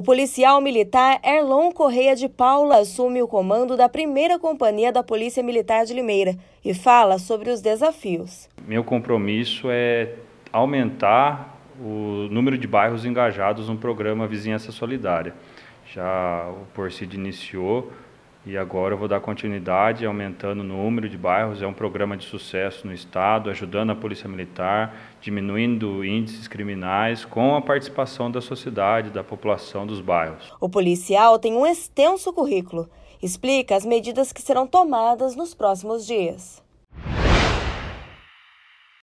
O policial militar Erlon Correia de Paula assume o comando da primeira companhia da Polícia Militar de Limeira e fala sobre os desafios. Meu compromisso é aumentar o número de bairros engajados no programa Vizinhança Solidária. Já o Porcid iniciou e agora eu vou dar continuidade, aumentando o número de bairros. É um programa de sucesso no Estado, ajudando a Polícia Militar, diminuindo índices criminais, com a participação da sociedade, da população dos bairros. O policial tem um extenso currículo. Explica as medidas que serão tomadas nos próximos dias.